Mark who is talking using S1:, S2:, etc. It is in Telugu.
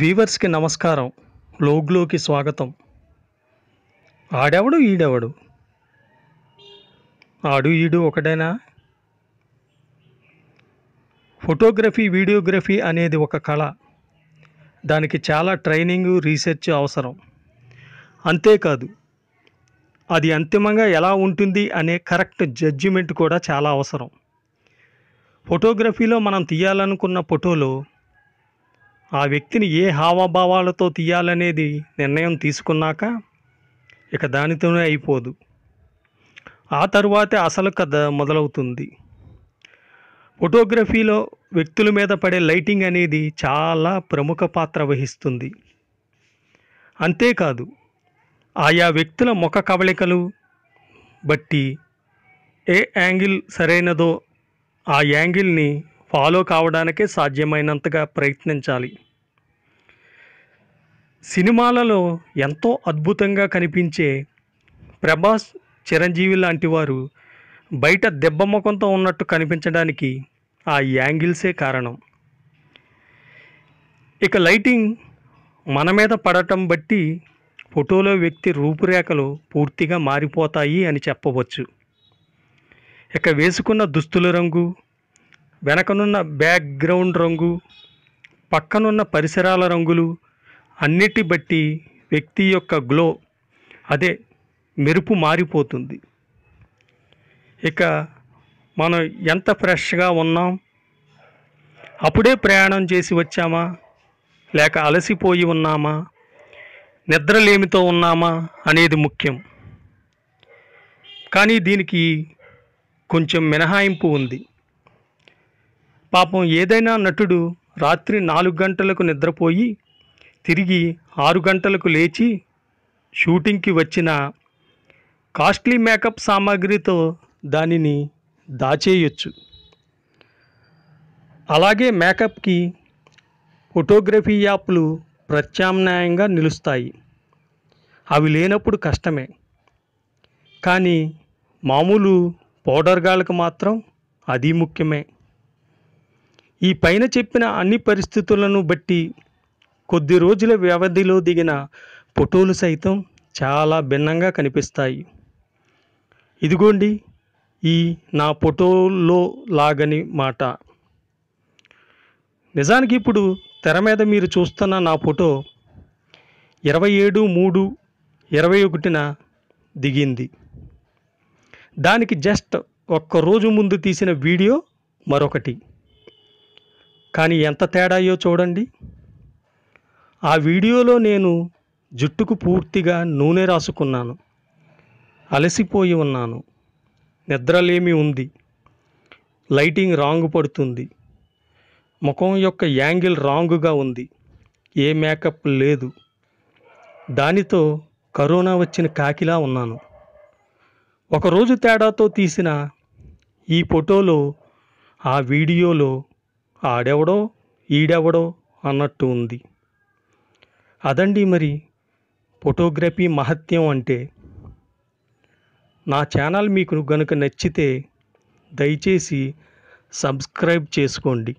S1: వీవర్స్కి నమస్కారం లోగ్లోకి స్వాగతం ఆడెవడు ఈడెవడు ఆడు ఈడు ఒకడేనా ఫోటోగ్రఫీ వీడియోగ్రఫీ అనేది ఒక కళ దానికి చాలా ట్రైనింగ్ రీసెర్చ్ అవసరం అంతేకాదు అది అంతిమంగా ఎలా ఉంటుంది అనే కరెక్ట్ జడ్జిమెంట్ కూడా చాలా అవసరం ఫోటోగ్రఫీలో మనం తీయాలనుకున్న ఫోటోలో ఆ వ్యక్తిని ఏ హావభావాలతో తీయాలనేది నిర్ణయం తీసుకున్నాక ఇక దానితోనే అయిపోదు ఆ తరువాతే అసలు కథ మొదలవుతుంది ఫోటోగ్రఫీలో వ్యక్తుల మీద పడే లైటింగ్ అనేది చాలా ప్రముఖ పాత్ర వహిస్తుంది అంతేకాదు ఆయా వ్యక్తుల ముఖ కవళికలు బట్టి ఏ యాంగిల్ సరైనదో ఆ యాంగిల్ని ఫాలో కావడానికే సాధ్యమైనంతగా ప్రయత్నించాలి సినిమాలలో ఎంతో అద్భుతంగా కనిపించే ప్రభాస్ చిరంజీవి లాంటి వారు బయట దెబ్బమ్మకంతో ఉన్నట్టు కనిపించడానికి ఆ యాంగిల్సే కారణం ఇక లైటింగ్ మన మీద పడటం బట్టి ఫోటోలో వ్యక్తి రూపురేఖలు పూర్తిగా మారిపోతాయి అని చెప్పవచ్చు ఇక వేసుకున్న దుస్తుల రంగు వెనకనున్న బ్యాక్గ్రౌండ్ రంగు పక్కనున్న పరిసరాల రంగులు అన్నిటి బట్టి వ్యక్తి యొక్క గ్లో అదే మెరుపు మారిపోతుంది ఇక మనం ఎంత ఫ్రెష్గా ఉన్నాం అప్పుడే ప్రయాణం చేసి వచ్చామా లేక అలసిపోయి ఉన్నామా నిద్రలేమితో ఉన్నామా అనేది ముఖ్యం కానీ దీనికి కొంచెం మినహాయింపు ఉంది పాపం ఏదైనా నటుడు రాత్రి నాలుగు గంటలకు నిద్రపోయి తిరిగి ఆరు గంటలకు లేచి షూటింగ్కి వచ్చిన కాస్ట్లీ మేకప్ సామాగ్రితో దానిని దాచేయొచ్చు అలాగే మేకప్కి ఫోటోగ్రఫీ యాప్లు ప్రత్యామ్నాయంగా నిలుస్తాయి అవి లేనప్పుడు కష్టమే కానీ మామూలు పౌడర్ గాళ్ళకు మాత్రం అది ముఖ్యమే ఈ పైన చెప్పిన అన్ని పరిస్థితులను బట్టి కొద్ది రోజుల వ్యవధిలో దిగిన ఫోటోలు సైతం చాలా భిన్నంగా కనిపిస్తాయి ఇదిగోండి ఈ నా ఫోటోలో లాగని మాట నిజానికి ఇప్పుడు తెర మీద మీరు చూస్తున్న నా ఫోటో ఇరవై ఏడు మూడు ఇరవై ఒకటిన దిగింది దానికి జస్ట్ ఒక్క రోజు ముందు తీసిన వీడియో మరొకటి కానీ ఎంత తేడాయో చూడండి ఆ వీడియోలో నేను జుట్టుకు పూర్తిగా నూనె రాసుకున్నాను అలసిపోయి ఉన్నాను నిద్రలేమి ఉంది లైటింగ్ రాంగ్ పడుతుంది ముఖం యొక్క యాంగిల్ రాంగుగా ఉంది ఏ మేకప్ లేదు దానితో కరోనా వచ్చిన కాకిలా ఉన్నాను ఒకరోజు తేడాతో తీసిన ఈ ఫోటోలో ఆ వీడియోలో ఆడెవడో ఈడెవడో అన్నట్టు ఉంది అదండి మరి ఫోటోగ్రఫీ మహత్యం అంటే నా ఛానల్ మీకు గనుక నచ్చితే దయచేసి సబ్స్క్రైబ్ చేసుకోండి